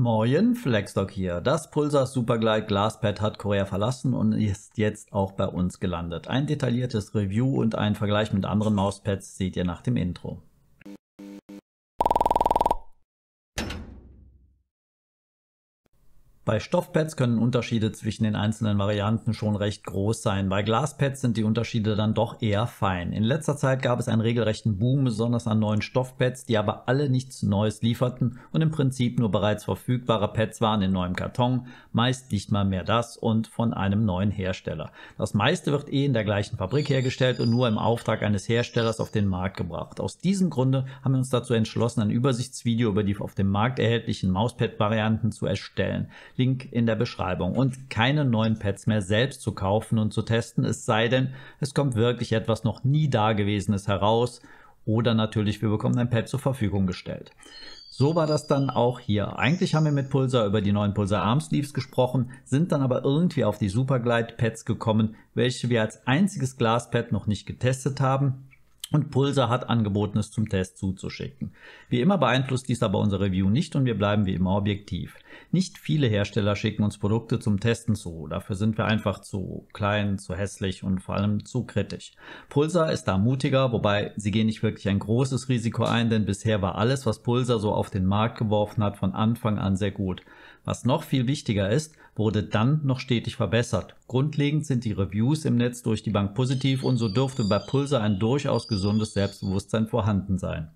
Moin, Flexdoc hier. Das Pulsar Superglide Glasspad hat Korea verlassen und ist jetzt auch bei uns gelandet. Ein detailliertes Review und ein Vergleich mit anderen Mauspads seht ihr nach dem Intro. Bei Stoffpads können Unterschiede zwischen den einzelnen Varianten schon recht groß sein. Bei Glaspads sind die Unterschiede dann doch eher fein. In letzter Zeit gab es einen regelrechten Boom, besonders an neuen Stoffpads, die aber alle nichts Neues lieferten und im Prinzip nur bereits verfügbare Pads waren in neuem Karton, meist nicht mal mehr das und von einem neuen Hersteller. Das meiste wird eh in der gleichen Fabrik hergestellt und nur im Auftrag eines Herstellers auf den Markt gebracht. Aus diesem Grunde haben wir uns dazu entschlossen, ein Übersichtsvideo über die auf dem Markt erhältlichen Mauspad-Varianten zu erstellen. Link in der Beschreibung. Und keine neuen Pads mehr selbst zu kaufen und zu testen, es sei denn, es kommt wirklich etwas noch nie dagewesenes heraus oder natürlich wir bekommen ein Pad zur Verfügung gestellt. So war das dann auch hier. Eigentlich haben wir mit Pulsar über die neuen Pulsar Arm gesprochen, sind dann aber irgendwie auf die Superglide Pads gekommen, welche wir als einziges Glaspad noch nicht getestet haben, und Pulsar hat angeboten, es zum Test zuzuschicken. Wie immer beeinflusst dies aber unser Review nicht und wir bleiben wie immer objektiv. Nicht viele Hersteller schicken uns Produkte zum Testen zu, dafür sind wir einfach zu klein, zu hässlich und vor allem zu kritisch. Pulsar ist da mutiger, wobei sie gehen nicht wirklich ein großes Risiko ein, denn bisher war alles, was Pulsar so auf den Markt geworfen hat, von Anfang an sehr gut. Was noch viel wichtiger ist, wurde dann noch stetig verbessert. Grundlegend sind die Reviews im Netz durch die Bank positiv und so dürfte bei Pulse ein durchaus gesundes Selbstbewusstsein vorhanden sein.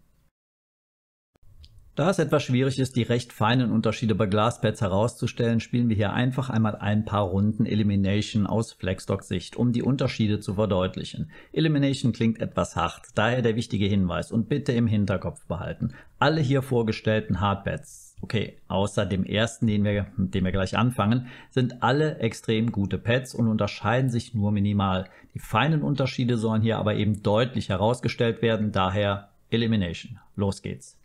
Da es etwas schwierig ist, die recht feinen Unterschiede bei Glasspads herauszustellen, spielen wir hier einfach einmal ein paar Runden Elimination aus Flexstock-Sicht, um die Unterschiede zu verdeutlichen. Elimination klingt etwas hart, daher der wichtige Hinweis und bitte im Hinterkopf behalten. Alle hier vorgestellten Hardpads Okay, außer dem ersten, den wir, mit dem wir gleich anfangen, sind alle extrem gute Pads und unterscheiden sich nur minimal. Die feinen Unterschiede sollen hier aber eben deutlich herausgestellt werden, daher Elimination. Los geht's.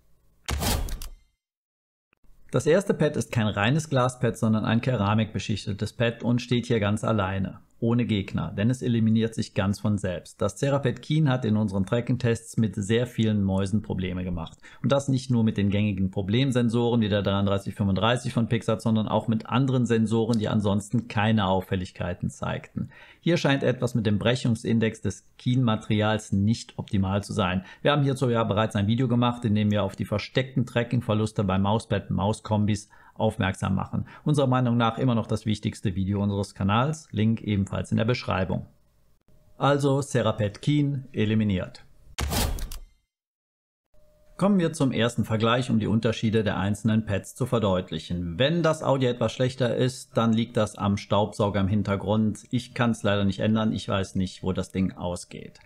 Das erste Pad ist kein reines Glaspad, sondern ein keramikbeschichtetes Pad und steht hier ganz alleine ohne Gegner, denn es eliminiert sich ganz von selbst. Das cerapet Keen hat in unseren Tracking-Tests mit sehr vielen Mäusen Probleme gemacht. Und das nicht nur mit den gängigen Problemsensoren wie der 3335 von Pixar, sondern auch mit anderen Sensoren, die ansonsten keine Auffälligkeiten zeigten. Hier scheint etwas mit dem Brechungsindex des Kienmaterials nicht optimal zu sein. Wir haben hierzu ja bereits ein Video gemacht, in dem wir auf die versteckten Tracking-Verluste bei Mauspad-Maus-Kombis aufmerksam machen. Unserer Meinung nach immer noch das wichtigste Video unseres Kanals, Link ebenfalls in der Beschreibung. Also Serapet Keen eliminiert. Kommen wir zum ersten Vergleich, um die Unterschiede der einzelnen Pads zu verdeutlichen. Wenn das Audio etwas schlechter ist, dann liegt das am Staubsauger im Hintergrund. Ich kann es leider nicht ändern, ich weiß nicht, wo das Ding ausgeht.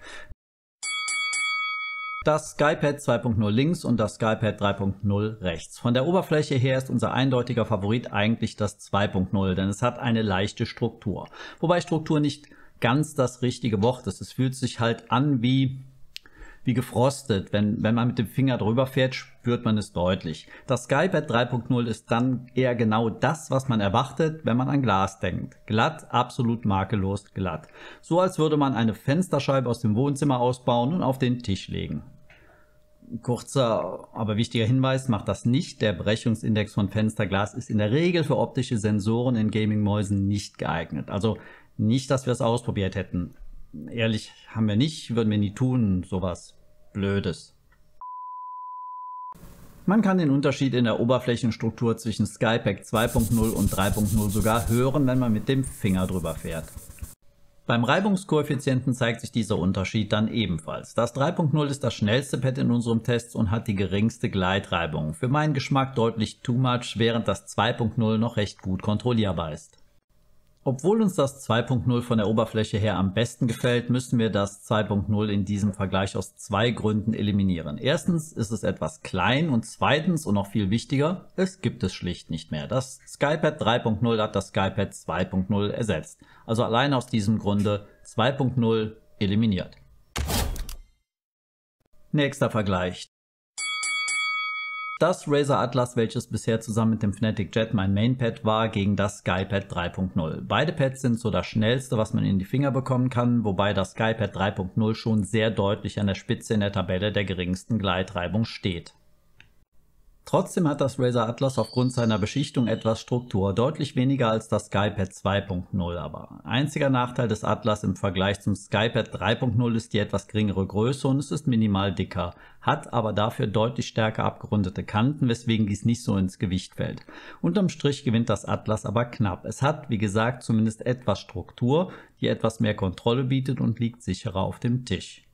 Das Skypad 2.0 links und das Skypad 3.0 rechts. Von der Oberfläche her ist unser eindeutiger Favorit eigentlich das 2.0, denn es hat eine leichte Struktur. Wobei Struktur nicht ganz das richtige Wort ist. Es fühlt sich halt an wie wie gefrostet. Wenn, wenn man mit dem Finger drüber fährt, spürt man es deutlich. Das Skypad 3.0 ist dann eher genau das, was man erwartet, wenn man an Glas denkt. Glatt, absolut makellos glatt. So als würde man eine Fensterscheibe aus dem Wohnzimmer ausbauen und auf den Tisch legen. Kurzer, aber wichtiger Hinweis, macht das nicht. Der Brechungsindex von Fensterglas ist in der Regel für optische Sensoren in Gaming-Mäusen nicht geeignet. Also nicht, dass wir es ausprobiert hätten ehrlich haben wir nicht, würden wir nie tun, sowas Blödes. Man kann den Unterschied in der Oberflächenstruktur zwischen Skypack 2.0 und 3.0 sogar hören, wenn man mit dem Finger drüber fährt. Beim Reibungskoeffizienten zeigt sich dieser Unterschied dann ebenfalls. Das 3.0 ist das schnellste Pad in unserem Test und hat die geringste Gleitreibung. Für meinen Geschmack deutlich too much, während das 2.0 noch recht gut kontrollierbar ist. Obwohl uns das 2.0 von der Oberfläche her am besten gefällt, müssen wir das 2.0 in diesem Vergleich aus zwei Gründen eliminieren. Erstens ist es etwas klein und zweitens und noch viel wichtiger, es gibt es schlicht nicht mehr. Das Skypad 3.0 hat das Skypad 2.0 ersetzt. Also allein aus diesem Grunde 2.0 eliminiert. Nächster Vergleich das Razer Atlas, welches bisher zusammen mit dem Fnatic Jet mein Mainpad war, gegen das Skypad 3.0. Beide Pads sind so das schnellste, was man in die Finger bekommen kann, wobei das Skypad 3.0 schon sehr deutlich an der Spitze in der Tabelle der geringsten Gleitreibung steht. Trotzdem hat das Razer Atlas aufgrund seiner Beschichtung etwas Struktur, deutlich weniger als das Skypad 2.0 aber. Einziger Nachteil des Atlas im Vergleich zum Skypad 3.0 ist die etwas geringere Größe und es ist minimal dicker, hat aber dafür deutlich stärker abgerundete Kanten, weswegen dies nicht so ins Gewicht fällt. Unterm Strich gewinnt das Atlas aber knapp. Es hat, wie gesagt, zumindest etwas Struktur, die etwas mehr Kontrolle bietet und liegt sicherer auf dem Tisch.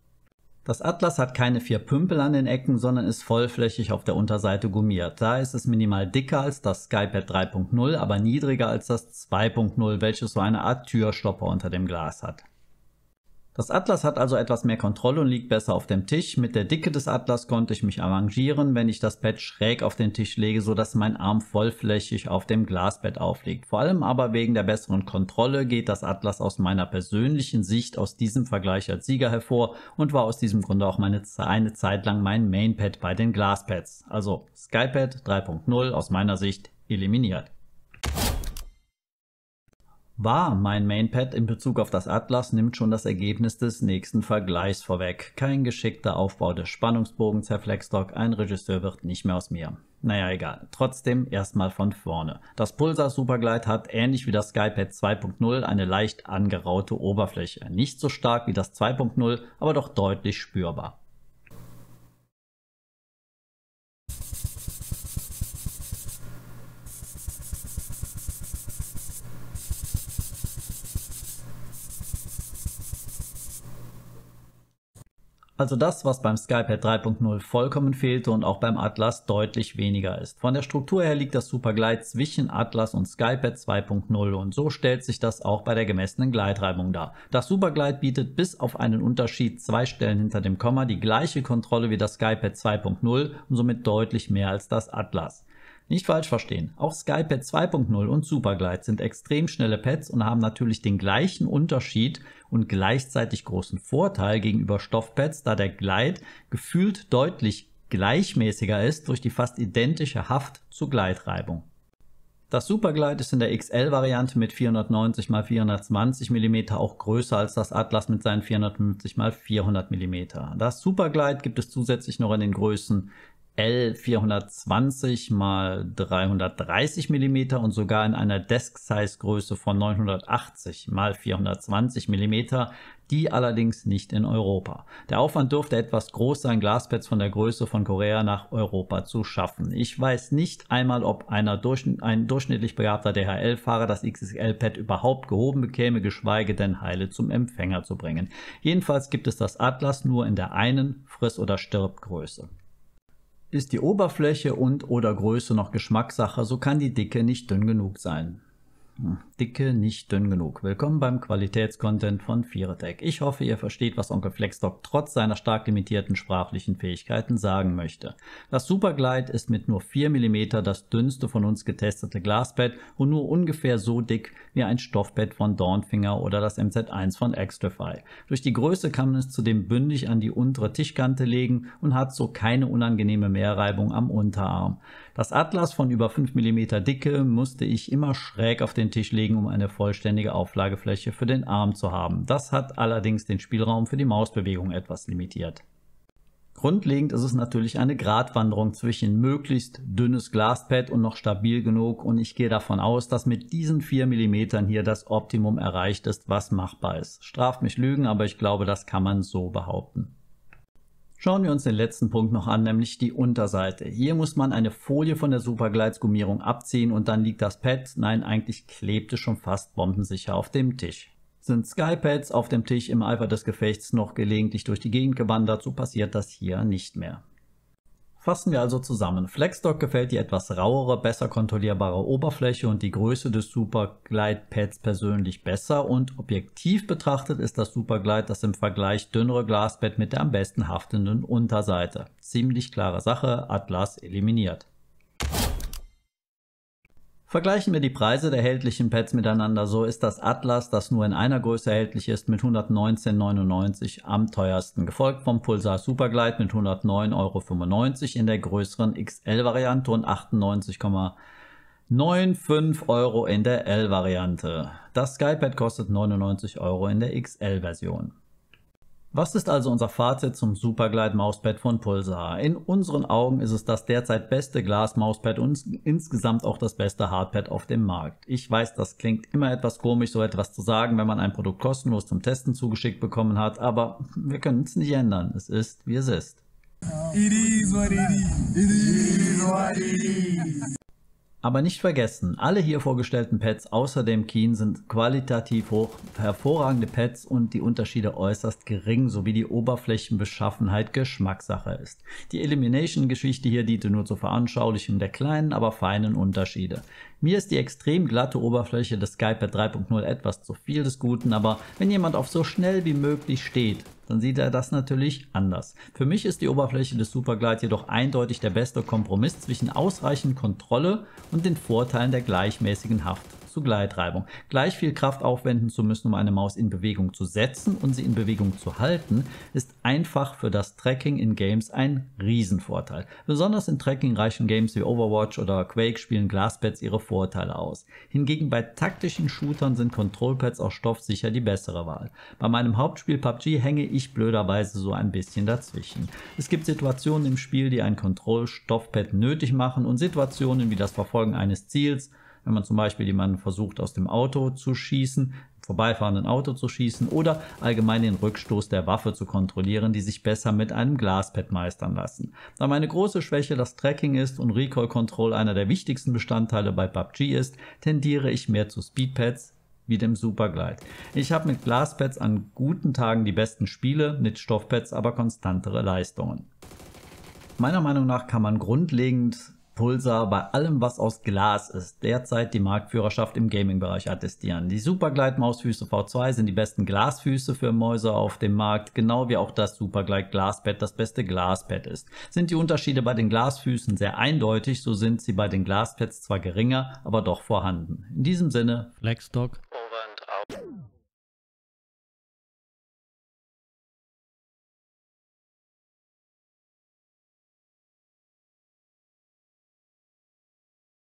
Das Atlas hat keine vier Pümpel an den Ecken, sondern ist vollflächig auf der Unterseite gummiert. Da ist es minimal dicker als das Skypad 3.0, aber niedriger als das 2.0, welches so eine Art Türstopper unter dem Glas hat. Das Atlas hat also etwas mehr Kontrolle und liegt besser auf dem Tisch. Mit der Dicke des Atlas konnte ich mich arrangieren, wenn ich das Bett schräg auf den Tisch lege, sodass mein Arm vollflächig auf dem Glasbett aufliegt. Vor allem aber wegen der besseren Kontrolle geht das Atlas aus meiner persönlichen Sicht aus diesem Vergleich als Sieger hervor und war aus diesem Grunde auch meine, eine Zeit lang mein Mainpad bei den Glaspads. Also Skypad 3.0 aus meiner Sicht eliminiert. War mein Mainpad in Bezug auf das Atlas nimmt schon das Ergebnis des nächsten Vergleichs vorweg. Kein geschickter Aufbau des Spannungsbogens, Herr Flexstock, ein Regisseur wird nicht mehr aus mir. Naja, egal. Trotzdem erstmal von vorne. Das Pulsar Superglide hat ähnlich wie das Skypad 2.0 eine leicht angeraute Oberfläche. Nicht so stark wie das 2.0, aber doch deutlich spürbar. Also das, was beim Skypad 3.0 vollkommen fehlte und auch beim Atlas deutlich weniger ist. Von der Struktur her liegt das Superglide zwischen Atlas und Skypad 2.0 und so stellt sich das auch bei der gemessenen Gleitreibung dar. Das Superglide bietet bis auf einen Unterschied zwei Stellen hinter dem Komma die gleiche Kontrolle wie das Skypad 2.0 und somit deutlich mehr als das Atlas. Nicht falsch verstehen, auch SkyPad 2.0 und Superglide sind extrem schnelle Pads und haben natürlich den gleichen Unterschied und gleichzeitig großen Vorteil gegenüber Stoffpads, da der Glide gefühlt deutlich gleichmäßiger ist durch die fast identische Haft zur Gleitreibung. Das Superglide ist in der XL-Variante mit 490 x 420 mm auch größer als das Atlas mit seinen 450 x 400 mm. Das Superglide gibt es zusätzlich noch in den Größen L420 mal 330 mm und sogar in einer Desk-Size-Größe von 980 mal 420 mm, die allerdings nicht in Europa. Der Aufwand dürfte etwas groß sein, Glaspads von der Größe von Korea nach Europa zu schaffen. Ich weiß nicht einmal, ob durchschn ein durchschnittlich begabter DHL-Fahrer das XXL-Pad überhaupt gehoben bekäme, geschweige denn Heile zum Empfänger zu bringen. Jedenfalls gibt es das Atlas nur in der einen Friss- oder Stirbgröße. Ist die Oberfläche und oder Größe noch Geschmackssache, so kann die Dicke nicht dünn genug sein. Dicke nicht dünn genug. Willkommen beim Qualitätscontent von Vieretech. Ich hoffe, ihr versteht, was Onkel Flexdoc trotz seiner stark limitierten sprachlichen Fähigkeiten sagen möchte. Das Superglide ist mit nur 4 mm das dünnste von uns getestete Glasbett und nur ungefähr so dick wie ein Stoffbett von Dornfinger oder das MZ1 von Extrafy. Durch die Größe kann man es zudem bündig an die untere Tischkante legen und hat so keine unangenehme Mehrreibung am Unterarm. Das Atlas von über 5 mm Dicke musste ich immer schräg auf den Tisch legen, um eine vollständige Auflagefläche für den Arm zu haben. Das hat allerdings den Spielraum für die Mausbewegung etwas limitiert. Grundlegend ist es natürlich eine Gratwanderung zwischen möglichst dünnes Glaspad und noch stabil genug und ich gehe davon aus, dass mit diesen 4 mm hier das Optimum erreicht ist, was machbar ist. Straft mich Lügen, aber ich glaube, das kann man so behaupten. Schauen wir uns den letzten Punkt noch an, nämlich die Unterseite. Hier muss man eine Folie von der Supergleitsgummierung abziehen und dann liegt das Pad, nein eigentlich klebt es schon fast bombensicher auf dem Tisch. Sind Skypads auf dem Tisch im Eifer des Gefechts noch gelegentlich durch die Gegend gewandert, so passiert das hier nicht mehr. Fassen wir also zusammen. Flexdock gefällt die etwas rauere, besser kontrollierbare Oberfläche und die Größe des Superglide-Pads persönlich besser und objektiv betrachtet ist das Superglide das im Vergleich dünnere Glaspad mit der am besten haftenden Unterseite. Ziemlich klare Sache, Atlas eliminiert. Vergleichen wir die Preise der erhältlichen Pads miteinander, so ist das Atlas, das nur in einer Größe erhältlich ist, mit 119,99 am teuersten, gefolgt vom Pulsar Superglide mit 109,95 Euro in der größeren XL-Variante und 98,95 Euro in der L-Variante. Das Skypad kostet 99 Euro in der XL-Version. Was ist also unser Fazit zum Superglide Mauspad von Pulsar? In unseren Augen ist es das derzeit beste Glas Mauspad und insgesamt auch das beste Hardpad auf dem Markt. Ich weiß, das klingt immer etwas komisch, so etwas zu sagen, wenn man ein Produkt kostenlos zum Testen zugeschickt bekommen hat, aber wir können es nicht ändern. Es ist, wie es ist. It is what it is. It is what it is. Aber nicht vergessen, alle hier vorgestellten Pads außer dem Keen sind qualitativ hoch hervorragende Pads und die Unterschiede äußerst gering, sowie die Oberflächenbeschaffenheit Geschmackssache ist. Die Elimination-Geschichte hier diente nur zur Veranschaulichung der kleinen, aber feinen Unterschiede. Mir ist die extrem glatte Oberfläche des Skypad 3.0 etwas zu viel des Guten, aber wenn jemand auf so schnell wie möglich steht, dann sieht er das natürlich anders. Für mich ist die Oberfläche des Superglide jedoch eindeutig der beste Kompromiss zwischen ausreichend Kontrolle und den Vorteilen der gleichmäßigen Haft zu Gleitreibung. Gleich viel Kraft aufwenden zu müssen, um eine Maus in Bewegung zu setzen und sie in Bewegung zu halten, ist einfach für das Tracking in Games ein Riesenvorteil. Besonders in trackingreichen Games wie Overwatch oder Quake spielen Glasspads ihre Vorteile aus. Hingegen bei taktischen Shootern sind Kontrollpads aus Stoff sicher die bessere Wahl. Bei meinem Hauptspiel PUBG hänge ich blöderweise so ein bisschen dazwischen. Es gibt Situationen im Spiel, die ein Kontrollstoffpad nötig machen und Situationen wie das Verfolgen eines Ziels, wenn man zum Beispiel jemanden versucht, aus dem Auto zu schießen, vorbeifahrenden Auto zu schießen oder allgemein den Rückstoß der Waffe zu kontrollieren, die sich besser mit einem Glaspad meistern lassen. Da meine große Schwäche das Tracking ist und Recoil Control einer der wichtigsten Bestandteile bei PUBG ist, tendiere ich mehr zu Speedpads, wie dem Superglide. Ich habe mit Glaspads an guten Tagen die besten Spiele, mit Stoffpads aber konstantere Leistungen. Meiner Meinung nach kann man grundlegend Pulsar bei allem, was aus Glas ist, derzeit die Marktführerschaft im Gaming-Bereich attestieren. Die Superglide-Mausfüße V2 sind die besten Glasfüße für Mäuse auf dem Markt, genau wie auch das Superglide Glaspad das beste Glaspad ist. Sind die Unterschiede bei den Glasfüßen sehr eindeutig, so sind sie bei den Glaspads zwar geringer, aber doch vorhanden. In diesem Sinne, Flexdog